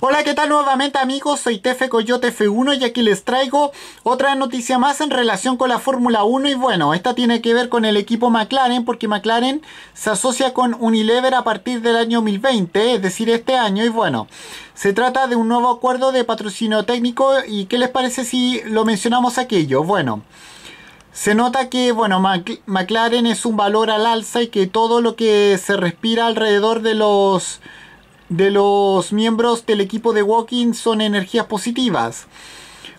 Hola, ¿qué tal nuevamente amigos? Soy Tefe Coyote F1 y aquí les traigo otra noticia más en relación con la Fórmula 1 y bueno, esta tiene que ver con el equipo McLaren porque McLaren se asocia con Unilever a partir del año 2020, es decir, este año y bueno, se trata de un nuevo acuerdo de patrocinio técnico y ¿qué les parece si lo mencionamos aquello? Bueno... Se nota que, bueno, McLaren es un valor al alza y que todo lo que se respira alrededor de los de los miembros del equipo de Walking son energías positivas.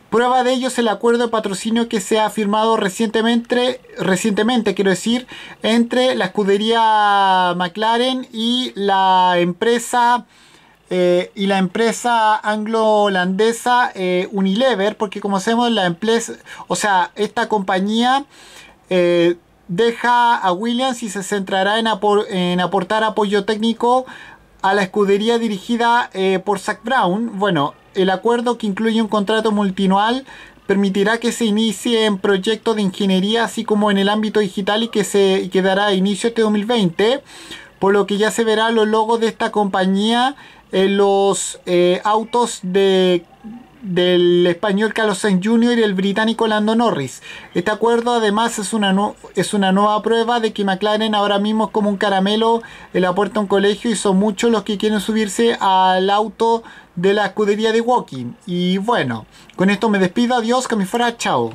Prueba de ello es el acuerdo de patrocinio que se ha firmado recientemente, recientemente quiero decir, entre la escudería McLaren y la empresa eh, y la empresa anglo-holandesa eh, Unilever, porque como sabemos la empresa, o sea, esta compañía eh, deja a Williams y se centrará en aportar apoyo técnico a la escudería dirigida eh, por Zach Brown. Bueno, el acuerdo que incluye un contrato multinual. permitirá que se inicie en proyectos de ingeniería así como en el ámbito digital y que se quedará a dará inicio este 2020, por lo que ya se verá los logos de esta compañía en los eh, autos de del español Carlos Sainz Jr. y el británico Lando Norris. Este acuerdo además es una, es una nueva prueba de que McLaren ahora mismo es como un caramelo en la puerta a un colegio y son muchos los que quieren subirse al auto de la escudería de Walking. Y bueno, con esto me despido, adiós, que me fuera, chao.